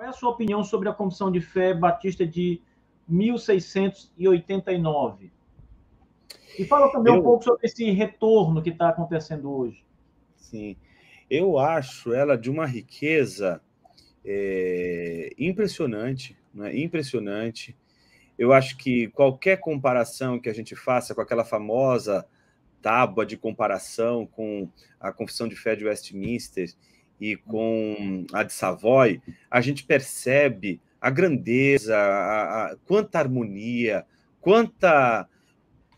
Qual é a sua opinião sobre a Confissão de Fé Batista de 1689? E fala também eu... um pouco sobre esse retorno que está acontecendo hoje. Sim, eu acho ela de uma riqueza é, impressionante, é? impressionante. Eu acho que qualquer comparação que a gente faça com aquela famosa tábua de comparação com a Confissão de Fé de Westminster e com a de Savoy, a gente percebe a grandeza, a, a, quanta harmonia, quanta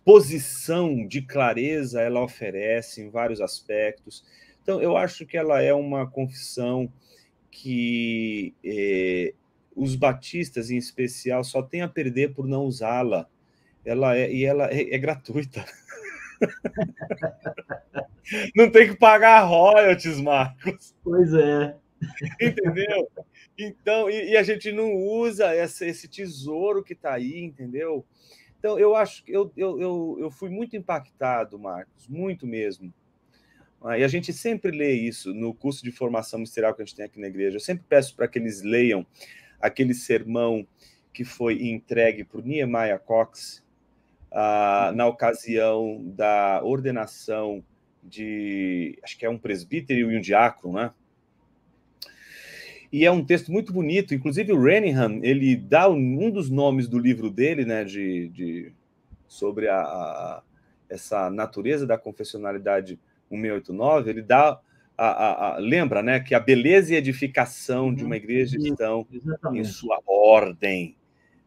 posição de clareza ela oferece em vários aspectos. Então, eu acho que ela é uma confissão que eh, os batistas, em especial, só têm a perder por não usá-la. Ela é, e ela é, é gratuita. Não tem que pagar royalties, Marcos. Pois é. Entendeu? Então, e, e a gente não usa essa, esse tesouro que está aí, entendeu? Então, eu acho que eu, eu, eu, eu fui muito impactado, Marcos, muito mesmo. Ah, e a gente sempre lê isso no curso de formação ministerial que a gente tem aqui na igreja. Eu sempre peço para que eles leiam aquele sermão que foi entregue por Nehemiah Cox, ah, na ocasião da ordenação de, acho que é um presbítero e um diácono, né? E é um texto muito bonito, inclusive o Renningham, ele dá um dos nomes do livro dele, né, de, de sobre a, a, essa natureza da confessionalidade 1689, ele dá a, a, lembra, né, que a beleza e edificação de uma igreja uhum. estão Exatamente. em sua ordem,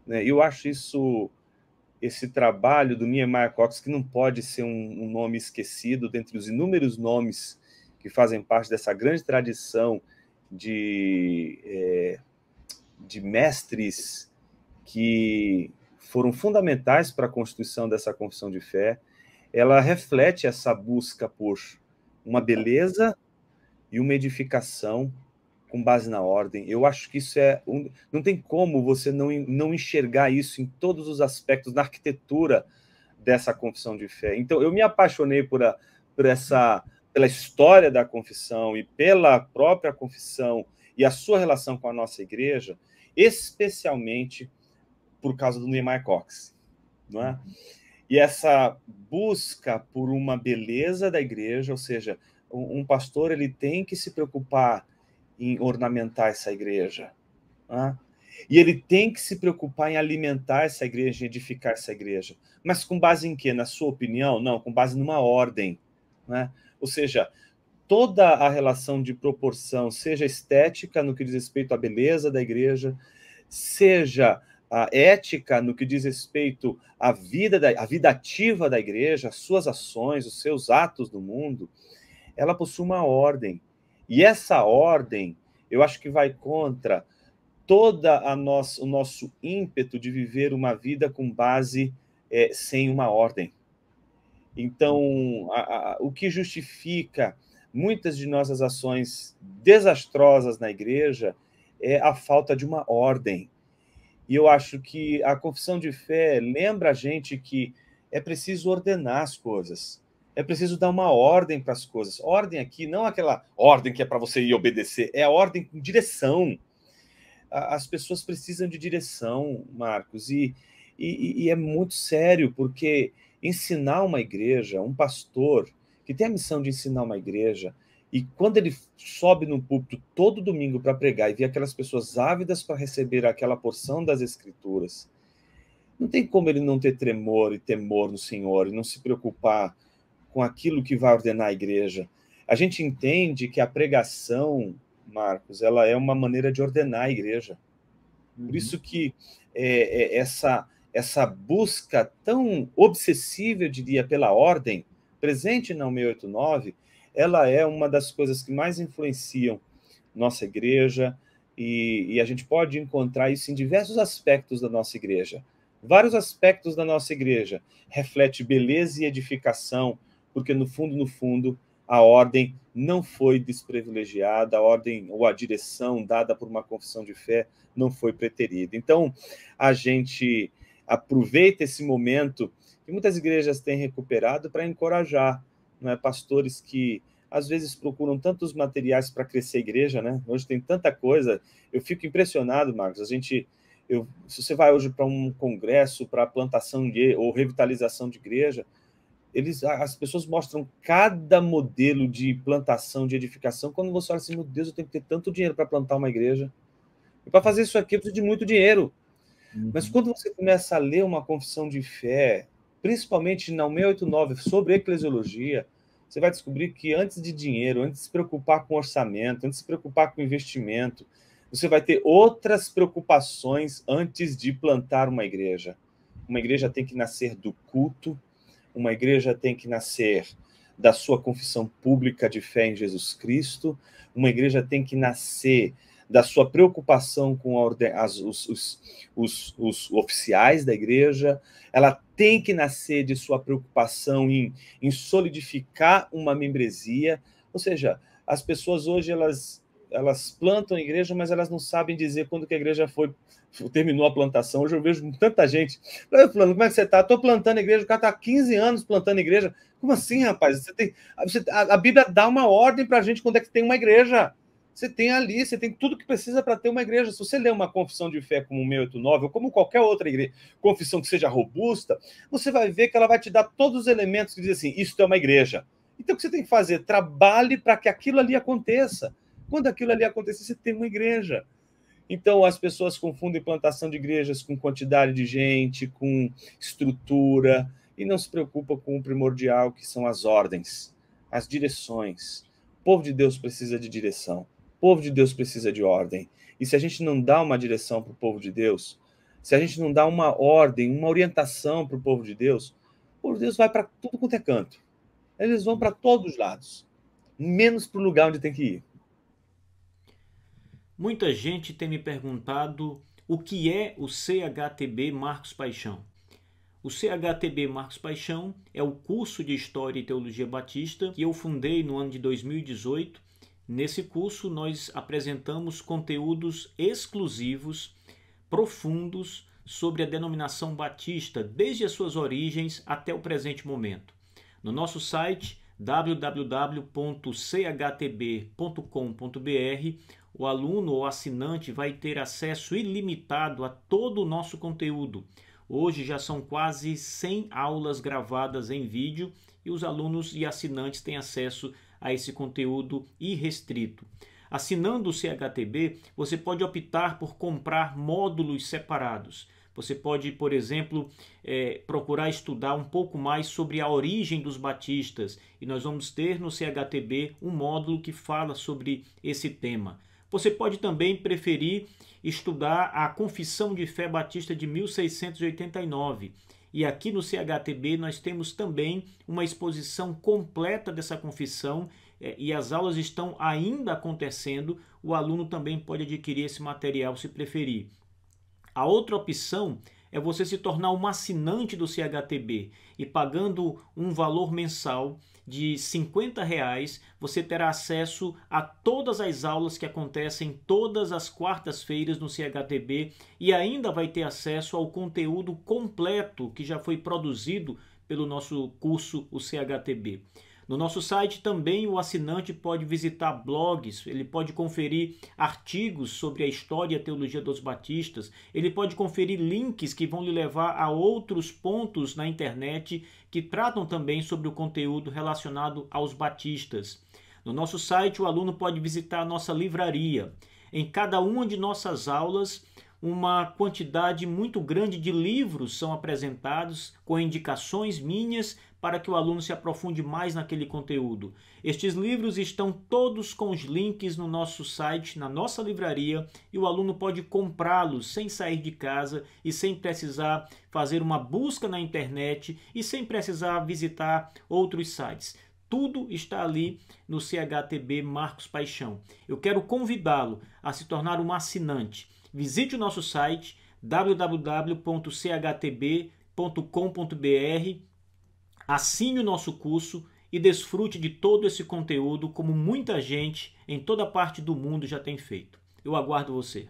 né? Eu acho isso esse trabalho do Niemeyer Cox, que não pode ser um, um, nome esquecido dentre os inúmeros nomes que fazem parte dessa grande tradição de, é, de mestres que foram fundamentais para a constituição dessa confissão de fé, ela reflete essa busca por uma beleza e uma edificação com base na ordem. Eu acho que isso é. Um, não tem como você não, não enxergar isso em todos os aspectos, na arquitetura dessa confissão de fé. Então, eu me apaixonei por, a, por essa, pela história da confissão e pela própria confissão e a sua relação com a nossa igreja, especialmente por causa do Neymar Cox. Não é? E essa busca por uma beleza da igreja, ou seja, um, um pastor ele tem que se preocupar em ornamentar essa igreja. Né? E ele tem que se preocupar em alimentar essa igreja, edificar essa igreja. Mas com base em quê? Na sua opinião? Não, com base numa ordem. Né? Ou seja, toda a relação de proporção, seja estética no que diz respeito à beleza da igreja, seja a ética no que diz respeito à vida, da, à vida ativa da igreja, suas ações, os seus atos no mundo, ela possui uma ordem. E essa ordem, eu acho que vai contra toda a nosso, o nosso ímpeto de viver uma vida com base é, sem uma ordem. Então, a, a, o que justifica muitas de nossas ações desastrosas na igreja é a falta de uma ordem. E eu acho que a confissão de fé lembra a gente que é preciso ordenar as coisas é preciso dar uma ordem para as coisas. Ordem aqui, não é aquela ordem que é para você ir obedecer, é a ordem com direção. As pessoas precisam de direção, Marcos, e, e, e é muito sério, porque ensinar uma igreja, um pastor que tem a missão de ensinar uma igreja, e quando ele sobe no púlpito todo domingo para pregar e vê aquelas pessoas ávidas para receber aquela porção das Escrituras, não tem como ele não ter tremor e temor no Senhor e não se preocupar com aquilo que vai ordenar a igreja. A gente entende que a pregação, Marcos, ela é uma maneira de ordenar a igreja. Por uhum. isso que é, é, essa essa busca tão obsessiva, eu diria, pela ordem, presente na 689, ela é uma das coisas que mais influenciam nossa igreja e, e a gente pode encontrar isso em diversos aspectos da nossa igreja. Vários aspectos da nossa igreja reflete beleza e edificação porque no fundo, no fundo, a ordem não foi desprivilegiada, a ordem ou a direção dada por uma confissão de fé não foi preterida. Então, a gente aproveita esse momento que muitas igrejas têm recuperado para encorajar não é, pastores que às vezes procuram tantos materiais para crescer a igreja, né? Hoje tem tanta coisa. Eu fico impressionado, Marcos. A gente, eu, se você vai hoje para um congresso para plantação de, ou revitalização de igreja, eles, as pessoas mostram cada modelo de plantação, de edificação, quando você olha assim, meu Deus, eu tenho que ter tanto dinheiro para plantar uma igreja. E para fazer isso aqui, eu preciso de muito dinheiro. Uhum. Mas quando você começa a ler uma confissão de fé, principalmente na 689, sobre eclesiologia, você vai descobrir que antes de dinheiro, antes de se preocupar com orçamento, antes de se preocupar com investimento, você vai ter outras preocupações antes de plantar uma igreja. Uma igreja tem que nascer do culto, uma igreja tem que nascer da sua confissão pública de fé em Jesus Cristo, uma igreja tem que nascer da sua preocupação com orden... As, os, os, os, os, oficiais da igreja, ela tem que nascer de sua preocupação em, em solidificar uma membresia, ou seja, as pessoas hoje elas elas plantam a igreja, mas elas não sabem dizer quando que a igreja foi terminou a plantação. Hoje eu vejo tanta gente. Eu falo: como é que você está? Estou plantando a igreja, o cara está há 15 anos plantando a igreja. Como assim, rapaz? Você tem, você, a, a, Bíblia dá uma ordem para a gente quando é que tem uma igreja. Você tem ali, você tem tudo que precisa para ter uma igreja. Se você ler uma confissão de fé como o 689, ou como qualquer outra igreja, confissão que seja robusta, você vai ver que ela vai te dar todos os elementos que diz assim: isto é uma igreja. Então, o que você tem que fazer? Trabalhe para que aquilo ali aconteça. Quando aquilo ali acontecer, você tem uma igreja. Então, as pessoas confundem plantação de igrejas com quantidade de gente, com estrutura, e não se preocupam com o primordial, que são as ordens, as direções. O povo de Deus precisa de direção, o povo de Deus precisa de ordem. E se a gente não dá uma direção para o povo de Deus, se a gente não dá uma ordem, uma orientação para o povo de Deus, o povo de Deus vai para tudo quanto é canto. Eles vão para todos os lados, menos para o lugar onde tem que ir. Muita gente tem me perguntado o que é o CHTB Marcos Paixão. O CHTB Marcos Paixão é o curso de História e Teologia Batista que eu fundei no ano de 2018. Nesse curso, nós apresentamos conteúdos exclusivos, profundos, sobre a denominação batista, desde as suas origens até o presente momento. No nosso site www.chtb.com.br, o aluno ou assinante vai ter acesso ilimitado a todo o nosso conteúdo. Hoje já são quase 100 aulas gravadas em vídeo e os alunos e assinantes têm acesso a esse conteúdo irrestrito. Assinando o CHTB, você pode optar por comprar módulos separados. Você pode, por exemplo, é, procurar estudar um pouco mais sobre a origem dos batistas, e nós vamos ter no CHTB um módulo que fala sobre esse tema. Você pode também preferir estudar a Confissão de Fé Batista de 1689. E aqui no CHTB nós temos também uma exposição completa dessa confissão é, e as aulas estão ainda acontecendo. O aluno também pode adquirir esse material se preferir. A outra opção é você se tornar um assinante do CHTB e pagando um valor mensal de R$ 50 reais, você terá acesso a todas as aulas que acontecem todas as quartas-feiras no CHTB e ainda vai ter acesso ao conteúdo completo que já foi produzido pelo nosso curso, o CHTB. No nosso site também o assinante pode visitar blogs, ele pode conferir artigos sobre a história e a teologia dos batistas, ele pode conferir links que vão lhe levar a outros pontos na internet que tratam também sobre o conteúdo relacionado aos batistas. No nosso site o aluno pode visitar a nossa livraria. Em cada uma de nossas aulas, uma quantidade muito grande de livros são apresentados com indicações minhas para que o aluno se aprofunde mais naquele conteúdo. Estes livros estão todos com os links no nosso site, na nossa livraria, e o aluno pode comprá-los sem sair de casa e sem precisar fazer uma busca na internet e sem precisar visitar outros sites. Tudo está ali no CHTB Marcos Paixão. Eu quero convidá-lo a se tornar um assinante. Visite o nosso site www.chtb.com.br Assine o nosso curso e desfrute de todo esse conteúdo como muita gente em toda parte do mundo já tem feito. Eu aguardo você.